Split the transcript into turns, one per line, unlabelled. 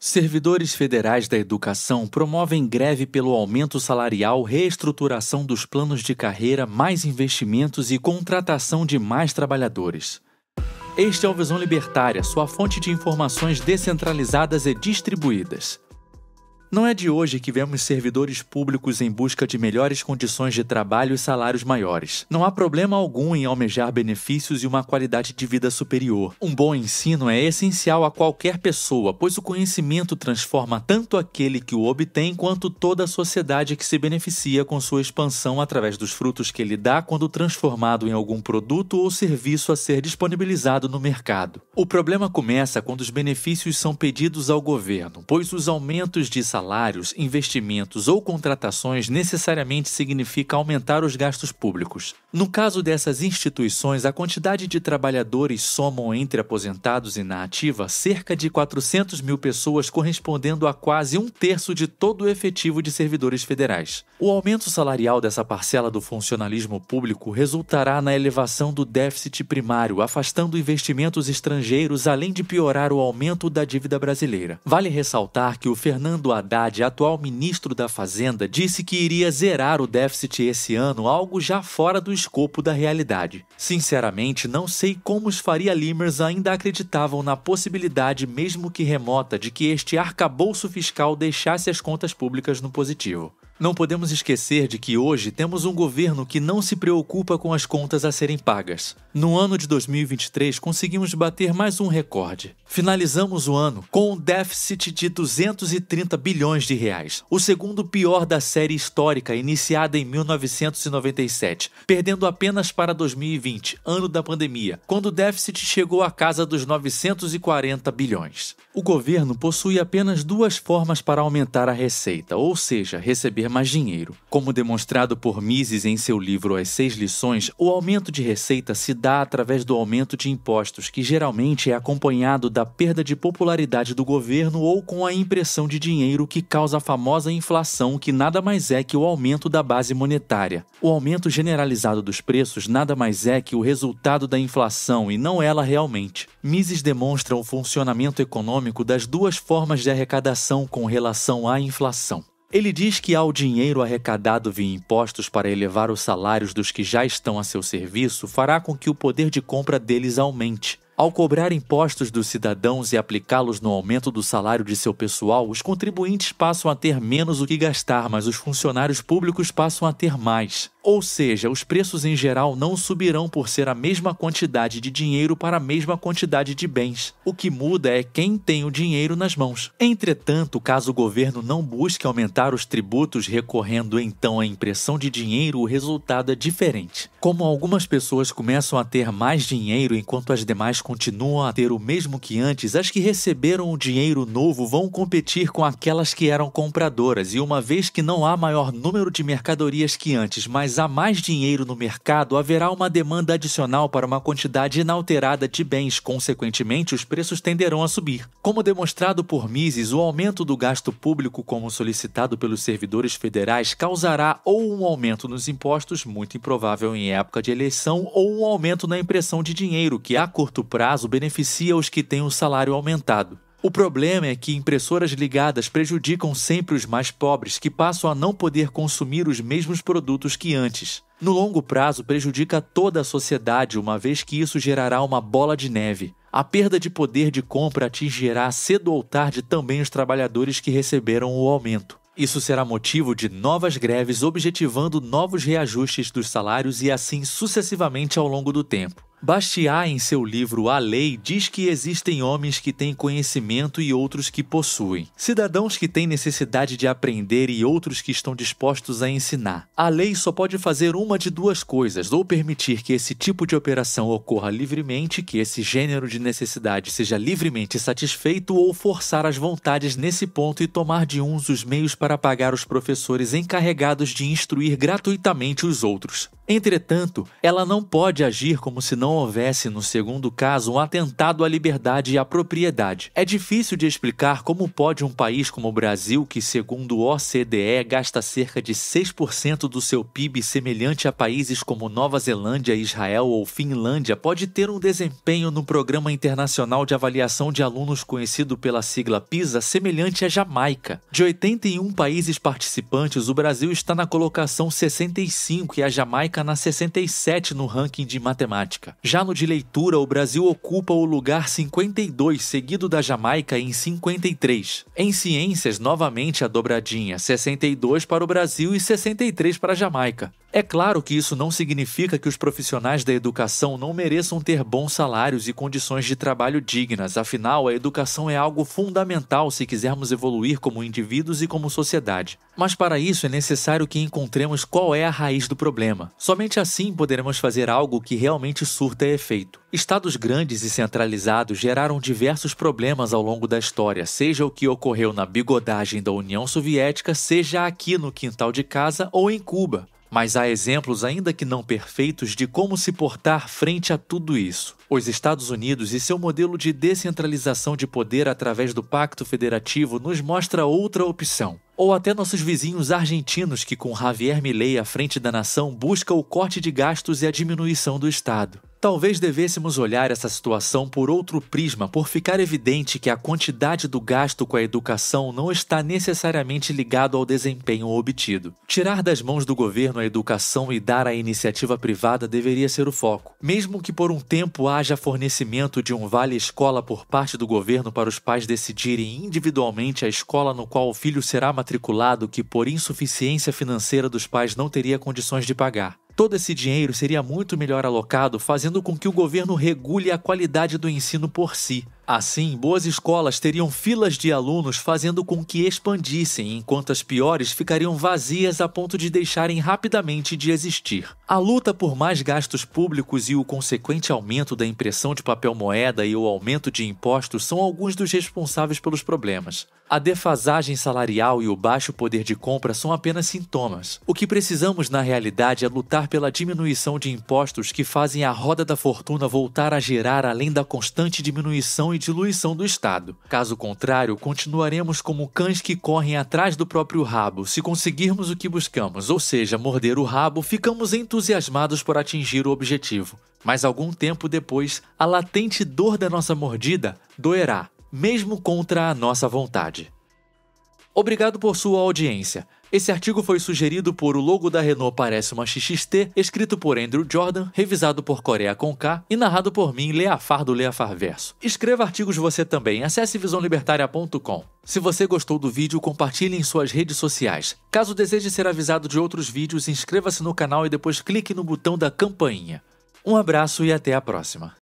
Servidores federais da educação promovem greve pelo aumento salarial, reestruturação dos planos de carreira, mais investimentos e contratação de mais trabalhadores. Este é o Visão Libertária, sua fonte de informações descentralizadas e distribuídas. Não é de hoje que vemos servidores públicos em busca de melhores condições de trabalho e salários maiores. Não há problema algum em almejar benefícios e uma qualidade de vida superior. Um bom ensino é essencial a qualquer pessoa, pois o conhecimento transforma tanto aquele que o obtém quanto toda a sociedade que se beneficia com sua expansão através dos frutos que ele dá quando transformado em algum produto ou serviço a ser disponibilizado no mercado. O problema começa quando os benefícios são pedidos ao governo, pois os aumentos de salários salários, investimentos ou contratações necessariamente significa aumentar os gastos públicos. No caso dessas instituições, a quantidade de trabalhadores somam entre aposentados e na ativa cerca de 400 mil pessoas, correspondendo a quase um terço de todo o efetivo de servidores federais. O aumento salarial dessa parcela do funcionalismo público resultará na elevação do déficit primário, afastando investimentos estrangeiros, além de piorar o aumento da dívida brasileira. Vale ressaltar que o Fernando Haddad Haddad, atual ministro da Fazenda, disse que iria zerar o déficit esse ano, algo já fora do escopo da realidade. Sinceramente, não sei como os Faria Limers ainda acreditavam na possibilidade, mesmo que remota, de que este arcabouço fiscal deixasse as contas públicas no positivo. Não podemos esquecer de que hoje temos um governo que não se preocupa com as contas a serem pagas. No ano de 2023, conseguimos bater mais um recorde. Finalizamos o ano com um déficit de 230 bilhões de reais, o segundo pior da série histórica iniciada em 1997, perdendo apenas para 2020, ano da pandemia, quando o déficit chegou à casa dos 940 bilhões. O governo possui apenas duas formas para aumentar a receita, ou seja, receber mais dinheiro. Como demonstrado por Mises em seu livro As Seis Lições, o aumento de receita se dá através do aumento de impostos, que geralmente é acompanhado da perda de popularidade do governo ou com a impressão de dinheiro que causa a famosa inflação, que nada mais é que o aumento da base monetária. O aumento generalizado dos preços nada mais é que o resultado da inflação e não ela realmente. Mises demonstra o funcionamento econômico das duas formas de arrecadação com relação à inflação. Ele diz que ao dinheiro arrecadado via impostos para elevar os salários dos que já estão a seu serviço fará com que o poder de compra deles aumente, ao cobrar impostos dos cidadãos e aplicá-los no aumento do salário de seu pessoal, os contribuintes passam a ter menos o que gastar, mas os funcionários públicos passam a ter mais. Ou seja, os preços em geral não subirão por ser a mesma quantidade de dinheiro para a mesma quantidade de bens. O que muda é quem tem o dinheiro nas mãos. Entretanto, caso o governo não busque aumentar os tributos recorrendo então à impressão de dinheiro, o resultado é diferente. Como algumas pessoas começam a ter mais dinheiro enquanto as demais continuam a ter o mesmo que antes, as que receberam o dinheiro novo vão competir com aquelas que eram compradoras. E uma vez que não há maior número de mercadorias que antes, mas há mais dinheiro no mercado, haverá uma demanda adicional para uma quantidade inalterada de bens. Consequentemente, os preços tenderão a subir. Como demonstrado por Mises, o aumento do gasto público, como solicitado pelos servidores federais, causará ou um aumento nos impostos, muito improvável em época de eleição ou um aumento na impressão de dinheiro, que a curto prazo beneficia os que têm o um salário aumentado. O problema é que impressoras ligadas prejudicam sempre os mais pobres, que passam a não poder consumir os mesmos produtos que antes. No longo prazo, prejudica toda a sociedade, uma vez que isso gerará uma bola de neve. A perda de poder de compra atingirá cedo ou tarde também os trabalhadores que receberam o aumento. Isso será motivo de novas greves objetivando novos reajustes dos salários e assim sucessivamente ao longo do tempo. Bastiat, em seu livro A Lei, diz que existem homens que têm conhecimento e outros que possuem, cidadãos que têm necessidade de aprender e outros que estão dispostos a ensinar. A lei só pode fazer uma de duas coisas, ou permitir que esse tipo de operação ocorra livremente, que esse gênero de necessidade seja livremente satisfeito, ou forçar as vontades nesse ponto e tomar de uns os meios para pagar os professores encarregados de instruir gratuitamente os outros. Entretanto, ela não pode agir como se não houvesse, no segundo caso, um atentado à liberdade e à propriedade. É difícil de explicar como pode um país como o Brasil, que segundo o OCDE gasta cerca de 6% do seu PIB semelhante a países como Nova Zelândia, Israel ou Finlândia, pode ter um desempenho no Programa Internacional de Avaliação de Alunos conhecido pela sigla PISA semelhante à Jamaica. De 81 países participantes, o Brasil está na colocação 65 e a Jamaica fica na 67 no ranking de matemática. Já no de leitura, o Brasil ocupa o lugar 52, seguido da Jamaica em 53. Em ciências, novamente a dobradinha, 62 para o Brasil e 63 para a Jamaica. É claro que isso não significa que os profissionais da educação não mereçam ter bons salários e condições de trabalho dignas, afinal, a educação é algo fundamental se quisermos evoluir como indivíduos e como sociedade. Mas para isso é necessário que encontremos qual é a raiz do problema. Somente assim poderemos fazer algo que realmente surta efeito. Estados grandes e centralizados geraram diversos problemas ao longo da história, seja o que ocorreu na bigodagem da União Soviética, seja aqui no quintal de casa ou em Cuba. Mas há exemplos, ainda que não perfeitos, de como se portar frente a tudo isso. Os Estados Unidos e seu modelo de descentralização de poder através do Pacto Federativo nos mostra outra opção. Ou até nossos vizinhos argentinos, que com Javier Milei à frente da nação busca o corte de gastos e a diminuição do Estado. Talvez devêssemos olhar essa situação por outro prisma, por ficar evidente que a quantidade do gasto com a educação não está necessariamente ligado ao desempenho obtido. Tirar das mãos do governo a educação e dar à iniciativa privada deveria ser o foco. Mesmo que por um tempo haja fornecimento de um vale-escola por parte do governo para os pais decidirem individualmente a escola no qual o filho será matriculado, matriculado que, por insuficiência financeira dos pais, não teria condições de pagar. Todo esse dinheiro seria muito melhor alocado fazendo com que o governo regule a qualidade do ensino por si, Assim, boas escolas teriam filas de alunos fazendo com que expandissem, enquanto as piores ficariam vazias a ponto de deixarem rapidamente de existir. A luta por mais gastos públicos e o consequente aumento da impressão de papel moeda e o aumento de impostos são alguns dos responsáveis pelos problemas. A defasagem salarial e o baixo poder de compra são apenas sintomas. O que precisamos na realidade é lutar pela diminuição de impostos que fazem a roda da fortuna voltar a girar além da constante diminuição e diluição do Estado. Caso contrário, continuaremos como cães que correm atrás do próprio rabo. Se conseguirmos o que buscamos, ou seja, morder o rabo, ficamos entusiasmados por atingir o objetivo. Mas algum tempo depois, a latente dor da nossa mordida doerá, mesmo contra a nossa vontade. Obrigado por sua audiência. Esse artigo foi sugerido por O Logo da Renault Parece uma XXT, escrito por Andrew Jordan, revisado por Coreia com K e narrado por mim, Leafar do Leafar Verso. Escreva artigos você também, acesse visãolibertária.com. Se você gostou do vídeo, compartilhe em suas redes sociais. Caso deseje ser avisado de outros vídeos, inscreva-se no canal e depois clique no botão da campainha. Um abraço e até a próxima.